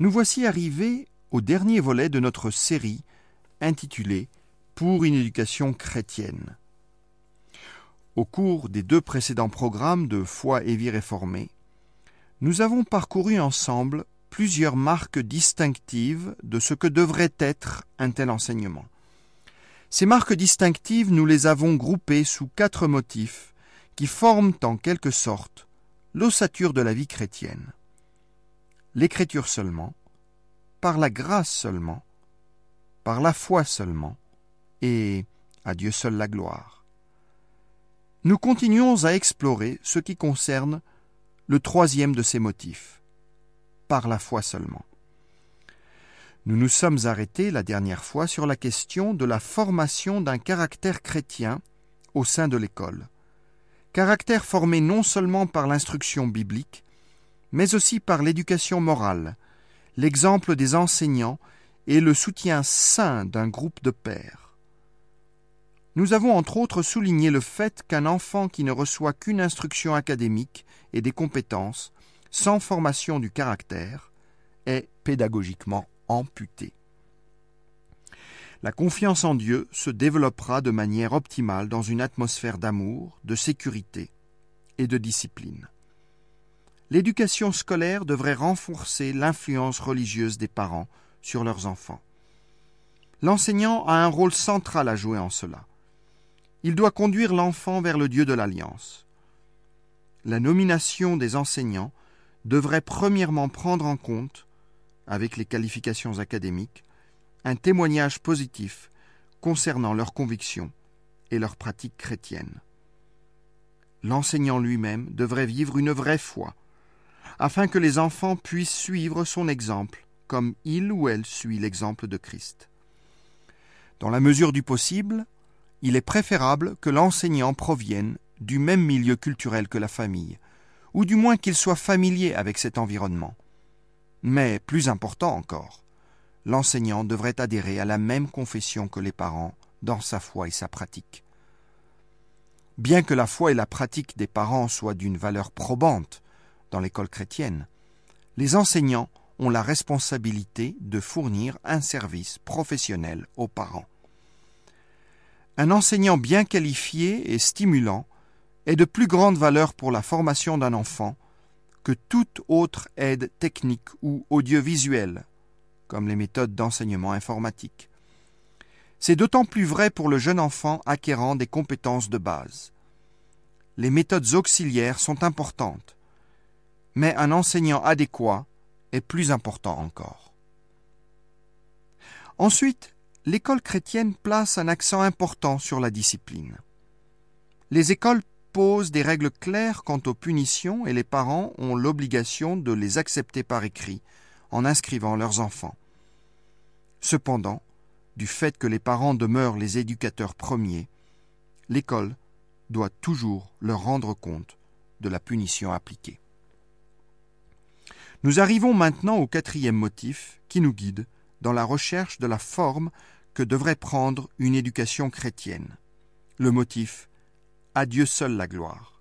Nous voici arrivés au dernier volet de notre série intitulée Pour une éducation chrétienne. Au cours des deux précédents programmes de Foi et vie réformée, nous avons parcouru ensemble plusieurs marques distinctives de ce que devrait être un tel enseignement. Ces marques distinctives, nous les avons groupées sous quatre motifs qui forment en quelque sorte l'ossature de la vie chrétienne l'écriture seulement, par la grâce seulement, par la foi seulement, et à Dieu seul la gloire. Nous continuons à explorer ce qui concerne le troisième de ces motifs, par la foi seulement. Nous nous sommes arrêtés la dernière fois sur la question de la formation d'un caractère chrétien au sein de l'école. Caractère formé non seulement par l'instruction biblique, mais aussi par l'éducation morale, l'exemple des enseignants et le soutien sain d'un groupe de pères. Nous avons entre autres souligné le fait qu'un enfant qui ne reçoit qu'une instruction académique et des compétences, sans formation du caractère, est pédagogiquement amputé. La confiance en Dieu se développera de manière optimale dans une atmosphère d'amour, de sécurité et de discipline l'éducation scolaire devrait renforcer l'influence religieuse des parents sur leurs enfants. L'enseignant a un rôle central à jouer en cela. Il doit conduire l'enfant vers le Dieu de l'Alliance. La nomination des enseignants devrait premièrement prendre en compte, avec les qualifications académiques, un témoignage positif concernant leurs convictions et leurs pratiques chrétiennes. L'enseignant lui-même devrait vivre une vraie foi, afin que les enfants puissent suivre son exemple, comme il ou elle suit l'exemple de Christ. Dans la mesure du possible, il est préférable que l'enseignant provienne du même milieu culturel que la famille, ou du moins qu'il soit familier avec cet environnement. Mais plus important encore, l'enseignant devrait adhérer à la même confession que les parents dans sa foi et sa pratique. Bien que la foi et la pratique des parents soient d'une valeur probante, dans l'école chrétienne, les enseignants ont la responsabilité de fournir un service professionnel aux parents. Un enseignant bien qualifié et stimulant est de plus grande valeur pour la formation d'un enfant que toute autre aide technique ou audiovisuelle, comme les méthodes d'enseignement informatique. C'est d'autant plus vrai pour le jeune enfant acquérant des compétences de base. Les méthodes auxiliaires sont importantes mais un enseignant adéquat est plus important encore. Ensuite, l'école chrétienne place un accent important sur la discipline. Les écoles posent des règles claires quant aux punitions et les parents ont l'obligation de les accepter par écrit en inscrivant leurs enfants. Cependant, du fait que les parents demeurent les éducateurs premiers, l'école doit toujours leur rendre compte de la punition appliquée. Nous arrivons maintenant au quatrième motif qui nous guide dans la recherche de la forme que devrait prendre une éducation chrétienne. Le motif À Dieu seul la gloire.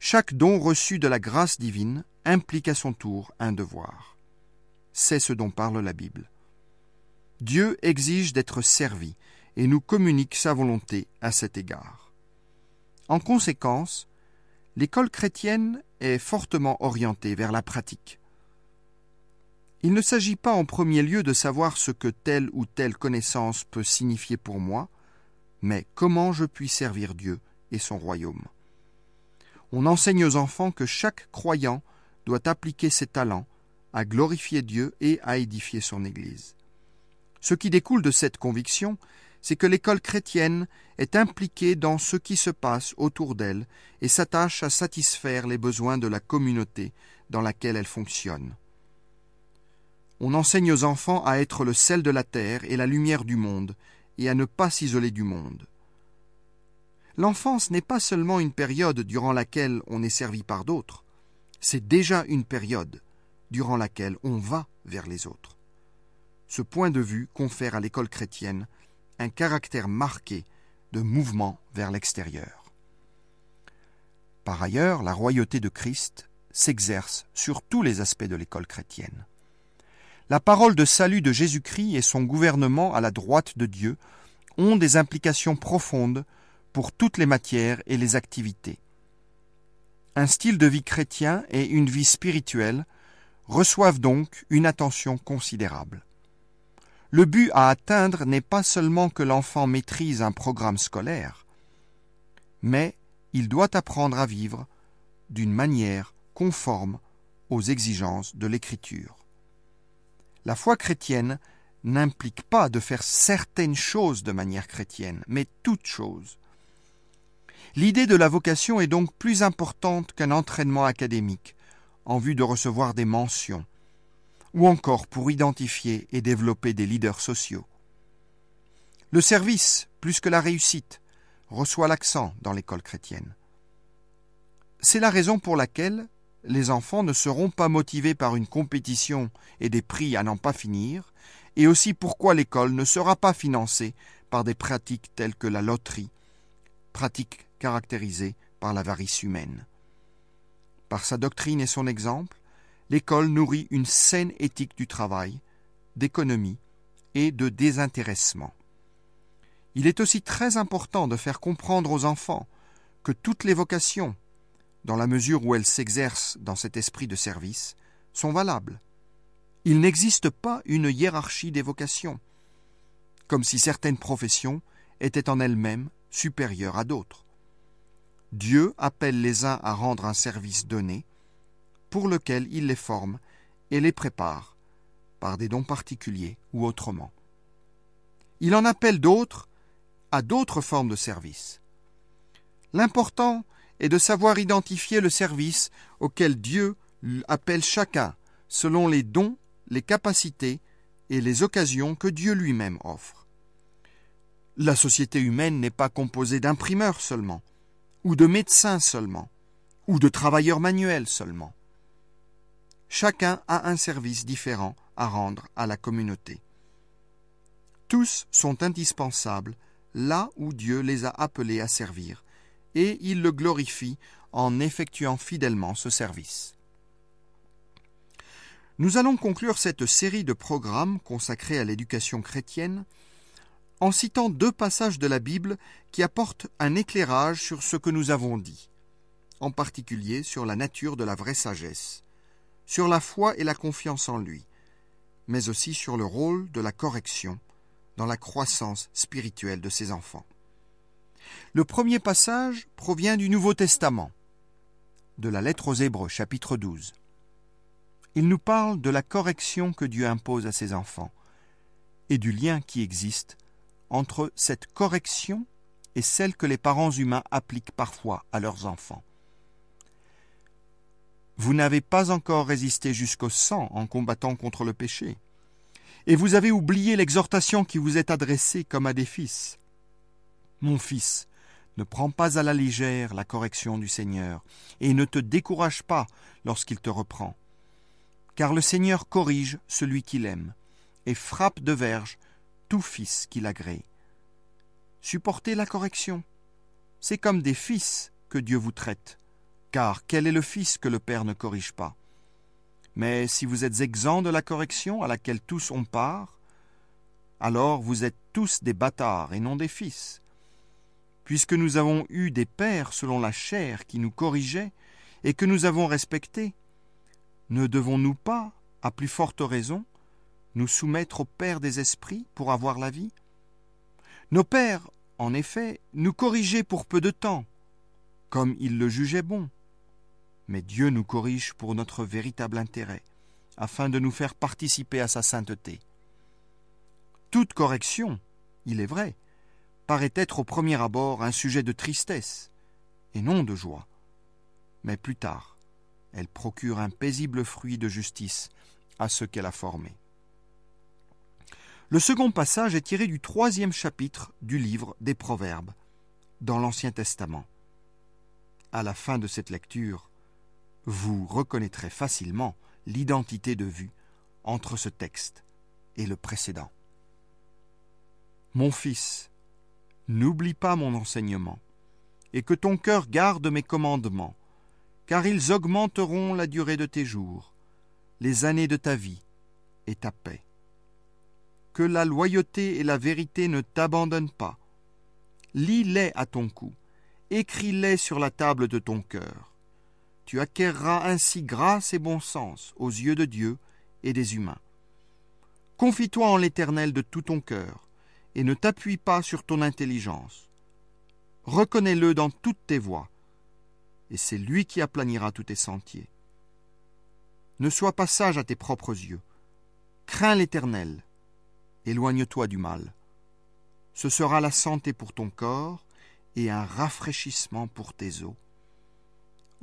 Chaque don reçu de la grâce divine implique à son tour un devoir. C'est ce dont parle la Bible. Dieu exige d'être servi et nous communique sa volonté à cet égard. En conséquence, l'école chrétienne est fortement orienté vers la pratique. Il ne s'agit pas en premier lieu de savoir ce que telle ou telle connaissance peut signifier pour moi, mais comment je puis servir Dieu et son royaume. On enseigne aux enfants que chaque croyant doit appliquer ses talents à glorifier Dieu et à édifier son Église. Ce qui découle de cette conviction, c'est que l'école chrétienne est impliquée dans ce qui se passe autour d'elle et s'attache à satisfaire les besoins de la communauté dans laquelle elle fonctionne. On enseigne aux enfants à être le sel de la terre et la lumière du monde, et à ne pas s'isoler du monde. L'enfance n'est pas seulement une période durant laquelle on est servi par d'autres, c'est déjà une période durant laquelle on va vers les autres. Ce point de vue confère à l'école chrétienne un caractère marqué de mouvement vers l'extérieur. Par ailleurs, la royauté de Christ s'exerce sur tous les aspects de l'école chrétienne. La parole de salut de Jésus-Christ et son gouvernement à la droite de Dieu ont des implications profondes pour toutes les matières et les activités. Un style de vie chrétien et une vie spirituelle reçoivent donc une attention considérable. Le but à atteindre n'est pas seulement que l'enfant maîtrise un programme scolaire, mais il doit apprendre à vivre d'une manière conforme aux exigences de l'Écriture. La foi chrétienne n'implique pas de faire certaines choses de manière chrétienne, mais toutes choses. L'idée de la vocation est donc plus importante qu'un entraînement académique en vue de recevoir des mentions ou encore pour identifier et développer des leaders sociaux. Le service, plus que la réussite, reçoit l'accent dans l'école chrétienne. C'est la raison pour laquelle les enfants ne seront pas motivés par une compétition et des prix à n'en pas finir, et aussi pourquoi l'école ne sera pas financée par des pratiques telles que la loterie, pratiques caractérisées par l'avarice humaine. Par sa doctrine et son exemple, l'école nourrit une saine éthique du travail, d'économie et de désintéressement. Il est aussi très important de faire comprendre aux enfants que toutes les vocations, dans la mesure où elles s'exercent dans cet esprit de service, sont valables. Il n'existe pas une hiérarchie des vocations, comme si certaines professions étaient en elles-mêmes supérieures à d'autres. Dieu appelle les uns à rendre un service donné, pour lequel il les forme et les prépare, par des dons particuliers ou autrement. Il en appelle d'autres à d'autres formes de service. L'important est de savoir identifier le service auquel Dieu appelle chacun selon les dons, les capacités et les occasions que Dieu lui-même offre. La société humaine n'est pas composée d'imprimeurs seulement, ou de médecins seulement, ou de travailleurs manuels seulement. Chacun a un service différent à rendre à la communauté. Tous sont indispensables là où Dieu les a appelés à servir, et il le glorifie en effectuant fidèlement ce service. Nous allons conclure cette série de programmes consacrés à l'éducation chrétienne en citant deux passages de la Bible qui apportent un éclairage sur ce que nous avons dit, en particulier sur la nature de la vraie sagesse, sur la foi et la confiance en lui, mais aussi sur le rôle de la correction dans la croissance spirituelle de ses enfants. Le premier passage provient du Nouveau Testament, de la lettre aux Hébreux chapitre 12. Il nous parle de la correction que Dieu impose à ses enfants et du lien qui existe entre cette correction et celle que les parents humains appliquent parfois à leurs enfants. Vous n'avez pas encore résisté jusqu'au sang en combattant contre le péché, et vous avez oublié l'exhortation qui vous est adressée comme à des fils. Mon fils, ne prends pas à la légère la correction du Seigneur, et ne te décourage pas lorsqu'il te reprend. Car le Seigneur corrige celui qu'il aime, et frappe de verge tout fils qu'il agrée. Supportez la correction. C'est comme des fils que Dieu vous traite car quel est le fils que le Père ne corrige pas Mais si vous êtes exempts de la correction à laquelle tous ont part, alors vous êtes tous des bâtards et non des fils. Puisque nous avons eu des pères selon la chair qui nous corrigeaient et que nous avons respectés, ne devons-nous pas, à plus forte raison, nous soumettre au Père des esprits pour avoir la vie Nos pères, en effet, nous corrigeaient pour peu de temps, comme ils le jugeaient bon mais Dieu nous corrige pour notre véritable intérêt, afin de nous faire participer à sa sainteté. Toute correction, il est vrai, paraît être au premier abord un sujet de tristesse, et non de joie. Mais plus tard, elle procure un paisible fruit de justice à ce qu'elle a formé. Le second passage est tiré du troisième chapitre du livre des Proverbes, dans l'Ancien Testament. À la fin de cette lecture, vous reconnaîtrez facilement l'identité de vue entre ce texte et le précédent. Mon fils, n'oublie pas mon enseignement, et que ton cœur garde mes commandements, car ils augmenteront la durée de tes jours, les années de ta vie et ta paix. Que la loyauté et la vérité ne t'abandonnent pas. Lis-les à ton cou, écris-les sur la table de ton cœur tu acquerras ainsi grâce et bon sens aux yeux de Dieu et des humains. Confie-toi en l'Éternel de tout ton cœur, et ne t'appuie pas sur ton intelligence. Reconnais-le dans toutes tes voies, et c'est lui qui aplanira tous tes sentiers. Ne sois pas sage à tes propres yeux. Crains l'Éternel. Éloigne-toi du mal. Ce sera la santé pour ton corps et un rafraîchissement pour tes os.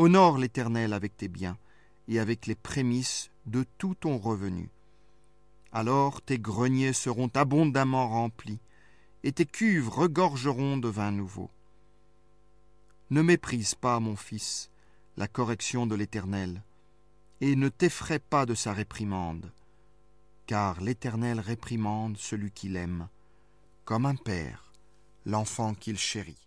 Honore l'Éternel avec tes biens et avec les prémices de tout ton revenu. Alors tes greniers seront abondamment remplis, et tes cuves regorgeront de vin nouveau. Ne méprise pas, mon fils, la correction de l'Éternel, et ne t'effraie pas de sa réprimande, car l'Éternel réprimande celui qu'il aime, comme un père l'enfant qu'il chérit.